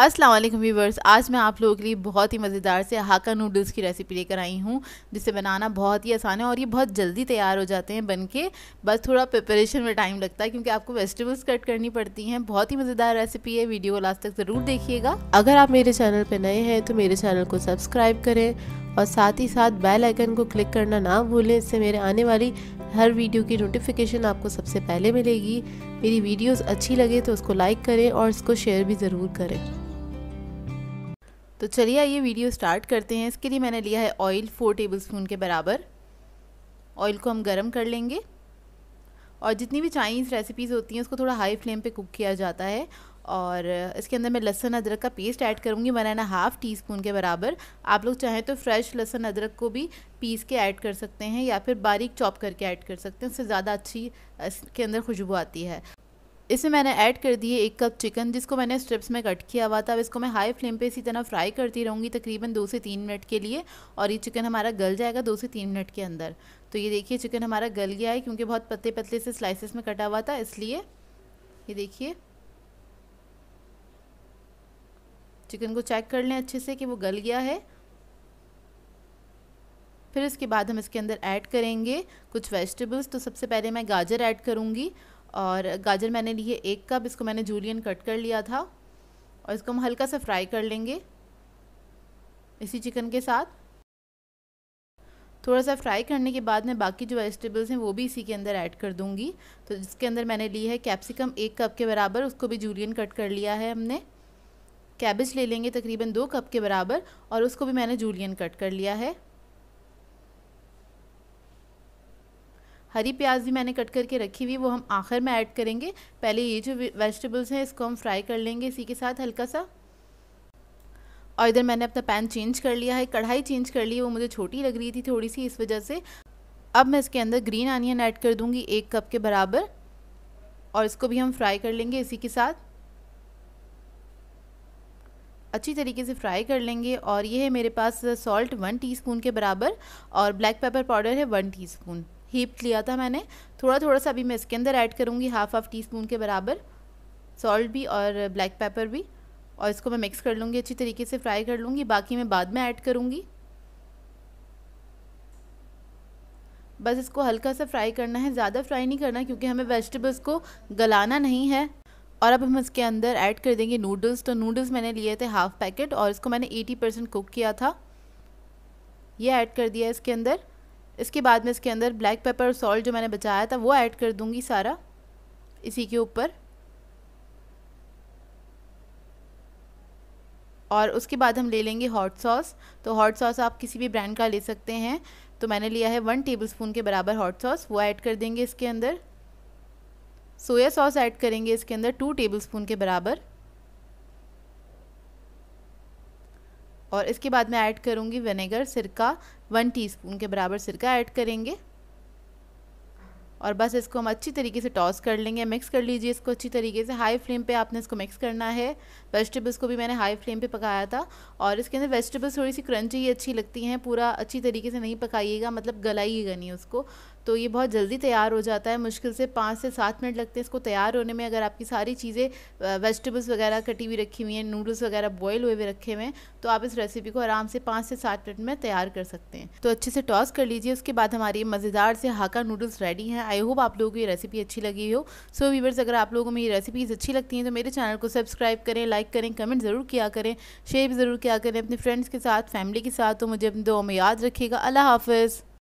अस्सलाम वालेकुम व्यूवर्स आज मैं आप लोगों के लिए बहुत ही मज़ेदार से हाका नूडल्स की रेसिपी लेकर आई हूँ जिसे बनाना बहुत ही आसान है और ये बहुत जल्दी तैयार हो जाते हैं बन के बस थोड़ा प्रिपरेशन में टाइम लगता है क्योंकि आपको वेजिटेबल्स कट करनी पड़ती हैं बहुत ही मज़ेदार रेसिपी है वीडियो को लास्ट तक ज़रूर देखिएगा अगर आप मेरे चैनल पर नए हैं तो मेरे चैनल को सब्सक्राइब करें और साथ ही साथ बेल आइकन को क्लिक करना ना भूलें इससे मेरे आने वाली हर वीडियो की नोटिफिकेशन आपको सबसे पहले मिलेगी मेरी वीडियोस अच्छी लगे तो उसको लाइक करें और इसको शेयर भी ज़रूर करें तो चलिए आइए वीडियो स्टार्ट करते हैं इसके लिए मैंने लिया है ऑयल फोर टेबलस्पून के बराबर ऑयल को हम गर्म कर लेंगे और जितनी भी चाइनीज़ रेसिपीज़ होती हैं उसको थोड़ा हाई फ्लेम पे कुक किया जाता है और इसके अंदर मैं लहसुन अदरक का पेस्ट ऐड करूँगी one and half teaspoon के बराबर आप लोग चाहें तो फ्रेश लहसुन अदरक को भी पीस के ऐड कर सकते हैं या फिर बारीक चॉप करके ऐड कर सकते हैं उससे ज़्यादा अच्छी इसके अंदर खुशबू आती है इसमें मैंने ऐड कर दिए एक कप चिकन जिसको मैंने स्ट्रिप्स में कट किया हुआ था अब इसको मैं हाई फ्लेम पे इसी तरह फ्राई करती रहूँगी तकरीबन दो से तीन मिनट के लिए और ये चिकन हमारा गल जाएगा दो से तीन मिनट के अंदर तो ये देखिए चिकन हमारा गल गया है क्योंकि बहुत पतले पतले से स्लाइसिस में कटा हुआ था इसलिए ये देखिए चिकन को चेक कर लें अच्छे से कि वो गल गया है फिर इसके बाद हम इसके अंदर ऐड करेंगे कुछ वेजिटेबल्स तो सबसे पहले मैं गाजर ऐड करूँगी और गाजर मैंने लिए एक कप इसको मैंने जूलियन कट कर लिया था और इसको हम हल्का सा फ्राई कर लेंगे इसी चिकन के साथ थोड़ा सा फ्राई करने के बाद मैं बाकी जो वेजिटेबल्स हैं वो भी इसी के अंदर ऐड कर दूंगी तो जिसके अंदर मैंने ली है कैप्सिकम एक कप के बराबर उसको भी जूलियन कट कर लिया है हमने कैबेज ले लेंगे तकरीबन दो कप के बराबर और उसको भी मैंने जूलियन कट कर लिया है हरी प्याज भी मैंने कट करके रखी हुई वो हम आखिर में ऐड करेंगे पहले ये जो वेजिटेबल्स हैं इसको हम फ्राई कर लेंगे इसी के साथ हल्का सा और इधर मैंने अपना पैन चेंज कर लिया है कढ़ाई चेंज कर ली है वो मुझे छोटी लग रही थी थोड़ी सी इस वजह से अब मैं इसके अंदर ग्रीन आनियन ऐड कर दूंगी एक कप के बराबर और इसको भी हम फ्राई कर लेंगे इसी के साथ अच्छी तरीके से फ्राई कर लेंगे और ये है मेरे पास सॉल्ट वन टीस्पून के बराबर और ब्लैक पेपर पाउडर है वन टीस्पून हीप लिया था मैंने थोड़ा थोड़ा सा अभी मैं इसके अंदर ऐड करूँगी हाफ़ हाफ़ टी स्पून के बराबर सॉल्ट भी और ब्लैक पेपर भी और इसको मैं मिक्स कर लूँगी अच्छी तरीके से फ्राई कर लूँगी बाकी मैं बाद में ऐड करूँगी बस इसको हल्का सा फ्राई करना है ज़्यादा फ्राई नहीं करना क्योंकि हमें वेजिटेबल्स को गलाना नहीं है और अब हम इसके अंदर ऐड कर देंगे नूडल्स तो नूडल्स मैंने लिए थे हाफ़ पैकेट और इसको मैंने 80 परसेंट कुक किया था ये ऐड कर दिया इसके अंदर इसके बाद में इसके अंदर ब्लैक पेपर और सॉल्ट जो मैंने बचाया था वो ऐड कर दूँगी सारा इसी के ऊपर और उसके बाद हम ले लेंगे हॉट सॉस तो हॉट सॉस आप किसी भी ब्रांड का ले सकते हैं तो मैंने लिया है वन टेबलस्पून के बराबर हॉट सॉस वो ऐड कर देंगे इसके अंदर सोया सॉस ऐड करेंगे इसके अंदर टू टेबलस्पून के बराबर और इसके बाद मैं ऐड करूँगी विनेगर सिरका वन टीस्पून के बराबर सिरका ऐड करेंगे और बस इसको हम अच्छी तरीके से टॉस कर लेंगे मिक्स कर लीजिए इसको अच्छी तरीके से हाई फ्लेम पे आपने इसको मिक्स करना है वेजिटेबल्स को भी मैंने हाई फ्लेम पे पकाया था और इसके अंदर वेजिटेबल्स थोड़ी सी क्रंची अच्छी लगती हैं पूरा अच्छी तरीके से नहीं पकाइएगा मतलब गलाइएगा नहीं उसको तो ये बहुत जल्दी तैयार हो जाता है मुश्किल से पाँच से सात मिनट लगते हैं इसको तैयार होने में अगर आपकी सारी चीज़ें वेजिटेबल्स वगैरह कटी हुई रखी हुई हैं नूडल्स वगैरह बॉयल हुए हुए रखे हुए हैं तो आप इस रेसिपी को आराम से पाँच से सात मिनट में तैयार कर सकते हैं तो अच्छे से टॉस कर लीजिए उसके बाद हमारी मज़ेदार से हाका नूडल्स रेडी हैं आई होप आप लोगों को ये रेसिपी अच्छी लगी हो सो वीवर्स अगर आप लोगों को मेरी रेसिपीज़ अच्छी लगती हैं तो मेरे चैनल को सब्सक्राइब करें लाइक करें कमेंट ज़रूर किया करें शेयर ज़रूर किया करें अपने फ्रेंड्स के साथ फैमिली के साथ तो मुझे दो में याद रखिएगा अल्लाह हाफिज़